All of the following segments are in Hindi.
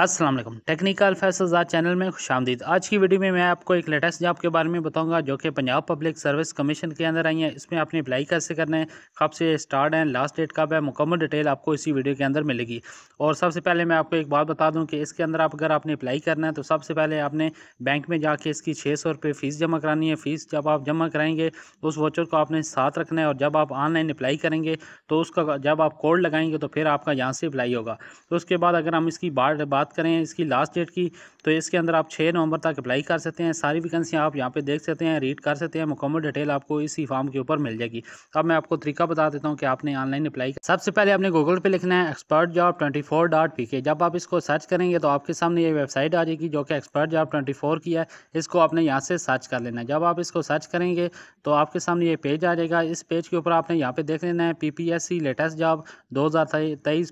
असलम टेक्निकल फैसलात चैनल में खुश आमदीद आज की वीडियो में मैं आपको एक लेटेस्ट जॉब के बारे में बताऊंगा जो कि पंजाब पब्लिक सर्विस कमीशन के अंदर आई है इसमें आपने अप्लाई कैसे करना है कब से स्टार्ट है लास्ट डेट कब है मुकम्मल डिटेल आपको इसी वीडियो के अंदर मिलेगी और सबसे पहले मैं आपको एक बात बता दूँ कि इसके अंदर आप अगर आपने अप्लाई करना है तो सबसे पहले आपने बैंक में जाके इसकी छः सौ रुपये फ़ीस जमा करानी है फ़ीस जब आप जमा कराएंगे उस वोचर को आपने साथ रखना है और जब आप ऑनलाइन अप्लाई करेंगे तो उसका जब आप कोड लगाएंगे तो फिर आपका यहाँ से अप्लाई होगा तो उसके बाद अगर हम इसकी बार बात करें इसकी लास्ट डेट की तो इसके अंदर आप छः नवंबर तक अप्लाई कर सकते हैं सारी वैकेंसियाँ आप यहाँ पे देख सकते हैं रीड कर सकते हैं मुकम्मल डिटेल आपको इसी फॉर्म के ऊपर मिल जाएगी अब मैं आपको तरीका बता देता हूँ कि आपने ऑनलाइन अप्लाई सबसे पहले आपने गूगल पर लिखना है एक्सपर्ट जॉब ट्वेंटी जब आप इसको सर्च करेंगे तो आपके सामने ये वेबसाइट आ जाएगी जो कि एक्सपर्ट जॉब ट्वेंटी फोर की है इसको आपने यहाँ से सर्च कर लेना है जब आप इसको सर्च करेंगे तो आपके सामने ये पेज आ जाएगा इस पेज के ऊपर आपने यहाँ पे देख लेना है पी लेटेस्ट जॉब दो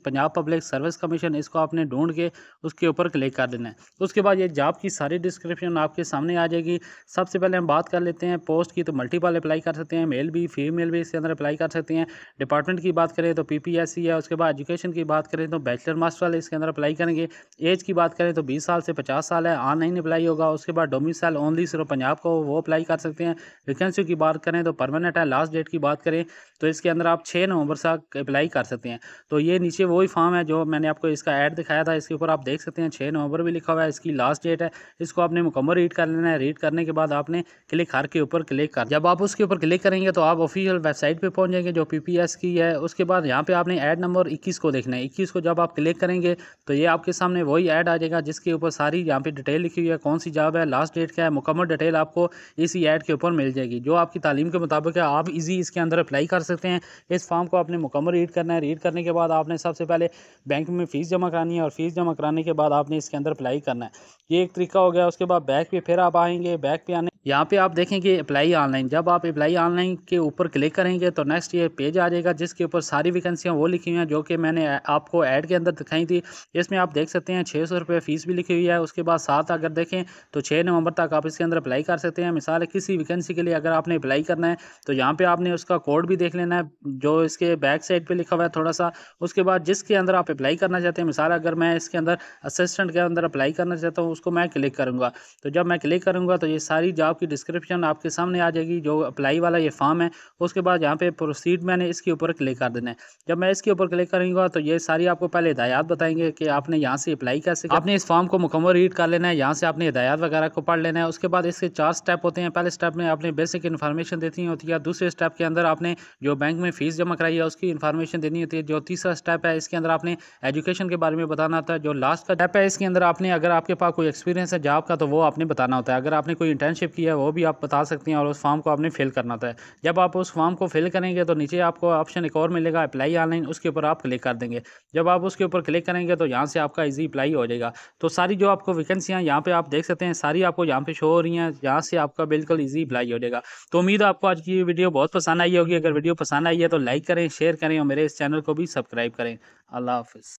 पंजाब पब्लिक सर्विस कमीशन इसको आपने ढूंढ के उसके ऊपर क्लिक कर देना है तो उसके बाद ये जॉब की सारी डिस्क्रिप्शन आपके सामने आ जाएगी सबसे पहले हम बात कर लेते हैं पोस्ट की तो मल्टीपल अप्लाई कर सकते हैं मेल भी फीमेल भी इसके अंदर अप्लाई कर सकते हैं डिपार्टमेंट की बात करें तो पी पी एस सी है उसके बाद एजुकेशन की बात करें तो बैचलर मास्टर वाले इसके अंदर अप्लाई करेंगे एज की बात करें तो बीस साल से पचास साल है ऑनलाइन अप्लाई होगा उसके बाद साल ओनली सिर्फ पंजाब को वो अप्लाई कर सकते हैं वैकेंसी की बात करें तो परमानेंट है लास्ट डेट की बात करें तो इसके अंदर आप छः नवंबर से अप्लाई कर सकते हैं तो ये नीचे वही फॉर्म है जो मैंने आपको इसका ऐड दिखाया था इसके ऊपर आप देख सकते हैं छः नवंबर भी लिखा हुआ है इसकी लास्ट डेट है इसको आपने मुकम्मल रीड कर लेना है रीड करने के बाद आपने क्लिक हर के ऊपर क्लिक कर जब आप उसके ऊपर क्लिक करेंगे तो आप ऑफिशियल वेबसाइट पर पहुँच जाएंगे जो पी की है उसके बाद यहाँ पर आपने एड नंबर इक्कीस को देखना है इक्कीस को जब आप क्लिक करेंगे तो ये आपके सामने वही ऐड आ जाएगा जिसके ऊपर सारी यहाँ पर डिटेल लिखी हुई है कौन सी जॉब है लास्ट डेट क्या है मुकम्मल डिटेल आपको इसी ऐड के ऊपर मिल जाएगी जो आपकी तालीम के मुताबिक है आप इजी इसके अंदर अप्लाई कर सकते हैं इस फॉर्म को आपने मुकम्मल रीड करना है रीड करने के बाद आपने सबसे पहले बैंक में फ़ीस जमा करानी है और फीस जमा कराने करने के बाद आपने इसके अंदर अप्लाई करना है ये एक तरीका हो गया उसके बाद बैक पे फिर आप आएंगे बैक पे आने यहाँ पे आप देखेंगे अप्लाई ऑनलाइन जब आप अप्लाई ऑनलाइन के ऊपर क्लिक करेंगे तो नेक्स्ट ये पेज आ जाएगा जिसके ऊपर सारी वैकेंसियाँ वो लिखी हुई हैं जो कि मैंने आपको ऐड के अंदर दिखाई थी इसमें आप देख सकते हैं छः सौ रुपये फ़ीस भी लिखी हुई है उसके बाद सात अगर देखें तो छः नवंबर तक आप इसके अंदर अप्लाई कर सकते हैं मिसाल किसी वैकेंसी के लिए अगर आपने अप्लाई करना है तो यहाँ पर आपने उसका कोड भी देख लेना है जो इसके बैक साइड पर लिखा हुआ है थोड़ा सा उसके बाद जिसके अंदर आप अप्लाई करना चाहते हैं मिसाल अगर मैं इसके अंदर असिस्टेंट के अंदर अप्लाई करना चाहता हूँ उसको मैं क्लिक करूँगा तो जब मैं क्लिक करूँगा तो ये सारी आपकी डिस्क्रिप्शन आपके सामने आ जाएगी जो अप्लाई वाला ये फॉर्म है उसके बाद यहाँ पे प्रोसीड मैंने इसके ऊपर क्लिक कर देना है जब मैं इसके ऊपर क्लिक करूँगा तो ये सारी आपको पहले हदायत बताएंगे कि आपने यहाँ से अप्लाई कैसे आपने इस फॉर्म को मुकम्मल रीड कर लेना है यहाँ से आपने हदायत वगैरह को पढ़ लेना है उसके बाद इसके चार स्टेप होते हैं पहले स्टेप में आपने बेसिक इन्फॉर्मेशन देती होती है दूसरे स्टेप के अंदर आपने जो बैंक में फीस जमा कराई है उसकी इन्फॉर्मेशन देनी होती है जो तीसरा स्टेप है इसके अंदर आपने एजुकेशन के बारे में बताना था जो लास्ट का स्टेप है इसके अंदर आपने अगर आपके पास कोई एक्सपीरियंस है जॉब का तो वो आपने बताना होता है अगर आपने कोई इंटर्नशिप किया है वो भी आप बता सकती हैं और उस फॉर्म को आपने फिल करना था जब आप उस फॉर्म को फिल करेंगे तो नीचे आपको ऑप्शन एक और मिलेगा अप्लाई ऑनलाइन उसके ऊपर आप क्लिक कर देंगे जब आप उसके ऊपर क्लिक करेंगे तो यहाँ से आपका ईजी अप्लाई हो जाएगा तो सारी जो आपको वैकेंसियाँ यहाँ पर आप देख सकते हैं सारी आपको यहाँ पर शो हो रही हैं यहाँ से आपका बिल्कुल ईजी अप्लाई हो जाएगा तो उम्मीद आपको आज की वीडियो बहुत पसंद आई होगी अगर वीडियो पसंद आई है तो लाइक करें शेयर करें और मेरे इस चैनल को भी सब्सक्राइब करें अल्लाह हाफ